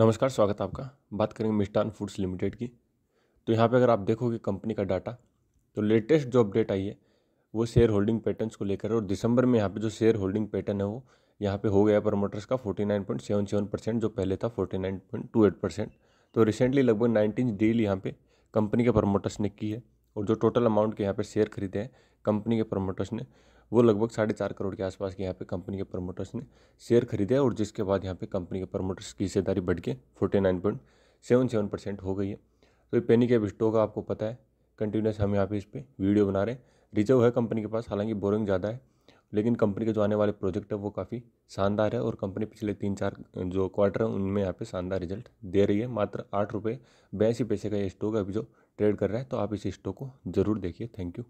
नमस्कार स्वागत है आपका बात करेंगे मिष्टान फूड्स लिमिटेड की तो यहाँ पे अगर आप देखोगे कंपनी का डाटा तो लेटेस्ट जो अपडेट आई है वो शेयर होल्डिंग पैटर्न्स को लेकर और दिसंबर में यहाँ पे जो शेयर होल्डिंग पैटर्न है वो यहाँ पे हो गया प्रमोटर्स का सेवन परसेंट जो पहले था एट परसेंट तो रिसेंटली लगभग नाइनटीन डील यहाँ पर कंपनी के प्रमोटर्स ने की है और जो टोटल अमाउंट के यहाँ पे शेयर खरीदे हैं कंपनी के प्रमोटर्स ने वो लगभग साढ़े चार करोड़ के आसपास के यहाँ पे कंपनी के प्रमोटर्स ने शेयर खरीदे और जिसके बाद यहाँ पे कंपनी के प्रमोटर्स की हिस्सेदारी बढ़ के forty nine point seven seven percent हो गई है तो ये पेनी कैप स्टॉक आपको पता है कंटिन्यूस हम यहाँ पे इस पर वीडियो बना रहे हैं रिजर्व है कंपनी के पास हालांकि बोरिंग ज़्यादा है लेकिन कंपनी के जो आने वाले प्रोजेक्ट है वो काफ़ी शानदार है और कंपनी पिछले तीन चार जो क्वार्टर है उनमें यहाँ पे शानदार रिजल्ट दे रही है मात्र आठ रुपये बयासी पैसे का ये स्टॉक अभी जो ट्रेड कर रहा है तो आप इस स्टॉक को ज़रूर देखिए थैंक यू